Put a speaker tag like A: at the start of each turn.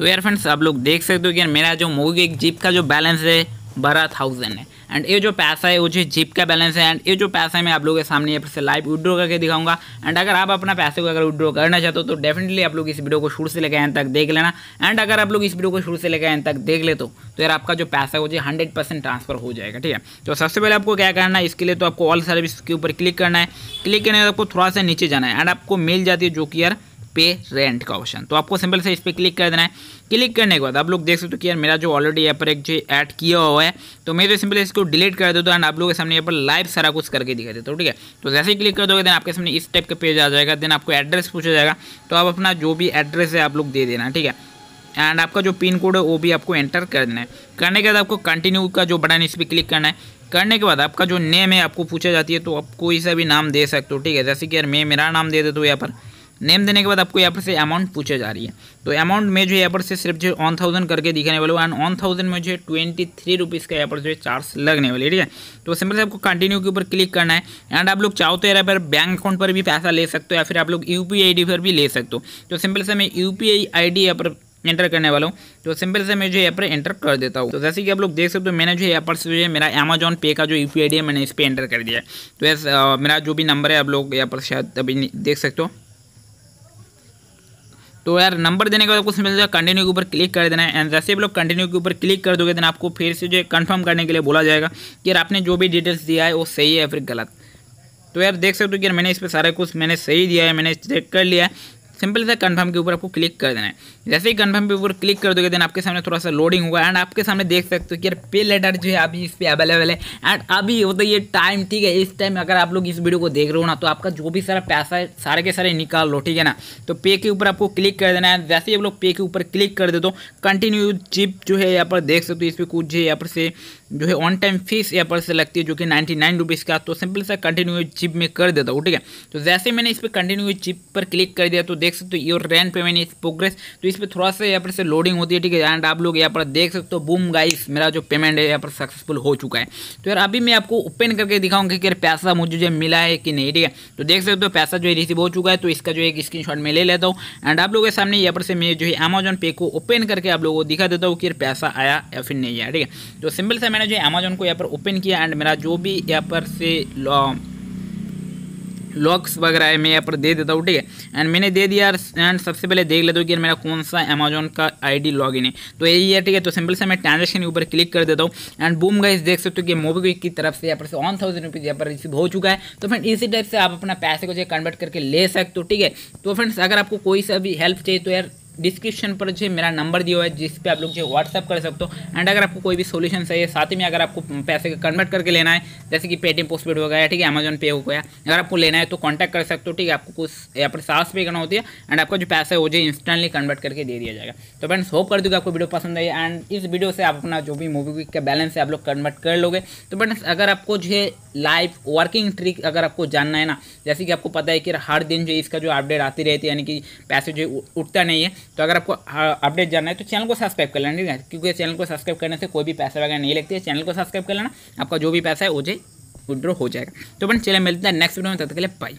A: तो यार फ्रेंड्स आप लोग देख सकते हो कि यार मेरा जो मोगी जीप का जो बैलेंस है बारह थाउजेंड है एंड ये जो पैसा है वो जो जीप का बैलेंस है एंड ये जो पैसा है मैं आप लोगों के सामने फिर से लाइव विड्रॉ करके दिखाऊंगा एंड अगर आप अपना पैसे को अगर विड्रॉ करना चाहते हो तो डेफिनेटली आप लोग इस वीडियो को शुरू से लेकर एंड तक देख लेना एंड अगर आप लोग इस वीडियो को शुरू से लेकर आए तक देख ले तो यार आपका जो पैसा है वो जो हंड्रेड ट्रांसफर हो जाएगा ठीक है तो सबसे पहले आपको क्या करना है इसके लिए तो आपको ऑल सर्विस के ऊपर क्लिक करना है क्लिक करने के आपको थोड़ा सा नीचे जाना है एंड आपको मिल जाती है जो कि यार पे रेंट का ऑप्शन तो आपको सिंपल से इस पर क्लिक कर देना है क्लिक करने के बाद आप लोग देख सकते हो कि यार मेरा जो ऑलरेडी यहाँ पर एक जो ऐड किया हुआ है तो मैं जो तो सिंपल इसको डिलीट कर देता हूँ एंड आप लोगों के सामने यहाँ पर लाइव सारा कुछ करके दिखा देता हूँ ठीक है तो जैसे ही क्लिक कर दोगे देन आपके सामने इस टाइप का पेज आ जाएगा देन आपको एड्रेस पूछा जाएगा तो आप अपना जो भी एड्रेस है आप लोग दे देना ठीक है एंड आपका जो पिन कोड है वो भी आपको एंटर कर देना है करने के बाद आपको कंटिन्यू का जो बटन इस पर क्लिक करना है करने के बाद आपका जो नेम है आपको पूछा जाती है तो आप कोई सा भी नाम दे सकते हो ठीक है जैसे कि यार मैं मेरा नाम दे देता हूँ यहाँ पर नेम देने के बाद आपको यहाँ पर से अमाउंट पूछा जा रही है तो अमाउंट में जो यहाँ पर से सिर्फ जो वन थाउजेंड करके दिखाने वाले एंड वन थाउजेंड में जो है ट्वेंटी थ्री रुपीज़ का यहाँ पर जो है चार्ज लगने वाले ठीक है तो सिंपल से आपको कंटिन्यू के ऊपर क्लिक करना है एंड आप लोग चाहो तो यहाँ पर बैंक अकाउंट पर भी पैसा ले सकते हो या फिर आप लोग यू पी पर भी ले सकते हो तो सिंपल से मैं यू पी आई पर एंटर करने वाला हूँ तो सिंपल से मैं जो यहाँ पर एंटर कर देता हूँ तो जैसे कि आप लोग देख सकते हो मैंने जो है यहाँ पर से जो है मेरा अमेजॉन पे का जो यू पी है मैंने इस पर एंटर कर दिया है तो यस मेरा जो भी नंबर है आप लोग यहाँ पर शायद अभी देख सकते हो तो यार नंबर देने के बाद आपको मिल जाएगा कंटिन्यू के ऊपर क्लिक कर देना है एंड जैसे भी लोग कंटिन्यू के ऊपर क्लिक कर दोगे दिन आपको फिर से जो कंफर्म करने के लिए बोला जाएगा कि यार आपने जो भी डिटेल्स दिया है वो सही है या फिर गलत तो यार देख सकते हो कि यार मैंने इस पर सारा कुछ मैंने सही दिया है मैंने चेक कर लिया है सिंपल से कन्फर्म के ऊपर आपको क्लिक कर देना है जैसे ही कन्फर्म के ऊपर क्लिक कर दोगे देन आपके सामने थोड़ा सा लोडिंग होगा एंड आपके सामने देख सकते हो कि यार पे लेटर जो है अभी इस पर अवेलेबल है एंड अभी होता तो ये टाइम ठीक है इस टाइम अगर आप लोग इस वीडियो को देख रहे हो ना तो आपका जो भी सारा पैसा है सारे के सारे निकाल लो ठीक है ना तो पे के ऊपर आपको क्लिक कर देना है जैसे ही आप लोग पे के ऊपर क्लिक कर दे हो कंटिन्यू चिप जो है यहाँ पर देख सकते हो इस पर कुछ है यहाँ पर से जो है ऑन टाइम फीस यहाँ पर से लगती है जो कि नाइन्टी नाइन रुपीज़ का तो सिंपल सा कंटिन्यू चिप में कर देता हूँ ठीक है तो जैसे मैंने इस पर कंटिन्यू चिप पर क्लिक कर दिया तो देख देख सकते हो your rain payment is progress तो इस पर थोड़ा सा यहाँ पर से लोडिंग होती है ठीक है एंड आप लोग यहाँ पर देख सकते हो बूम गाइस मेरा जो पेमेंट है यहाँ पर सक्सेसफुल हो चुका है तो यार अभी मैं आपको ओपन करके दिखाऊंगा कि यार पैसा मुझे जो मिला है कि नहीं ठीक है तो देख सकते हो पैसा जो है रिसीव हो चुका है तो इसका जो एक स्क्रीन मैं ले लेता हूँ एंड आप लोगों के सामने यहाँ पर से मैं जो है अमेजोन पे को ओपन करके आप लोगों को दिखा देता हूँ कि पैसा आया या फिर नहीं आया ठीक है तो सिंपल से मैंने जो है अमेजोन को यहाँ पर ओपन किया एंड मेरा जो भी यहाँ पर से लॉक्स वगैरह है मैं यहाँ पर दे देता हूँ ठीक है एंड मैंने दे दिया एंड सबसे पहले देख लेता हूँ कि मेरा कौन सा अमेजोन का आईडी लॉगिन है तो यही है ठीक है तो सिंपल से मैं ट्रांजेक्शन के ऊपर क्लिक कर देता हूँ एंड बूम गाइस देख सकते हो कि मोबीक्विक की तरफ से यहाँ पर से वन थाउजेंड रुपीज़ यहाँ पर रिसीव हो चुका है तो फ्रेंड इसी टाइप से आप अपना पैसे को जो कन्वर्ट करके ले सकते हो ठीक है तो फ्रेंड्स अगर आपको कोई सा भी हेल्प चाहिए तो यार डिस्क्रिप्शन पर जो मेरा नंबर दिया हुआ है जिस पे आप लोग जो व्हाट्सअप कर सकते हो एंड अगर आपको कोई भी सोल्यूशन चाहिए साथ ही में अगर आपको पैसे का कन्वर्ट करके लेना है जैसे कि पेटीएम पोस्ट पेड हो गया ठीक है अमेजोन पे हो गया अगर आपको लेना है तो कॉन्टैक्ट कर सकते हो ठीक है आपको कुछ यहाँ पर सास पे करना होती है एंड आपका जो पैसा है वो जो इंस्टेंटली कन्वर्ट करके दे दिया जाएगा तो फ्रेंड्स होप कर दूँगा आपको वीडियो पसंद आई एंड इस वीडियो से आप अपना जो भी मूवी का बैलेंस है आप लोग कन्वर्ट कर लोगे तो फ्रेंड्स अगर आपको जो लाइफ वर्किंग ट्रिक अगर आपको जानना है ना जैसे कि आपको पता है कि हर दिन जो इसका जो अपडेट आती रहती है यानी कि पैसे जो उठता नहीं है तो अगर आपको अपडेट जानना है तो चैनल को सब्सक्राइब कर लेना ठीक है क्योंकि चैनल को सब्सक्राइब करने से कोई भी पैसा वगैरह नहीं लगती है चैनल को सब्सक्राइब कर लेना आपका जो भी पैसा है वो जो विड्रॉ हो जाएगा तो बन चले मिलते हैं नेक्स्ट वीडियो में तब तक के लिए बाई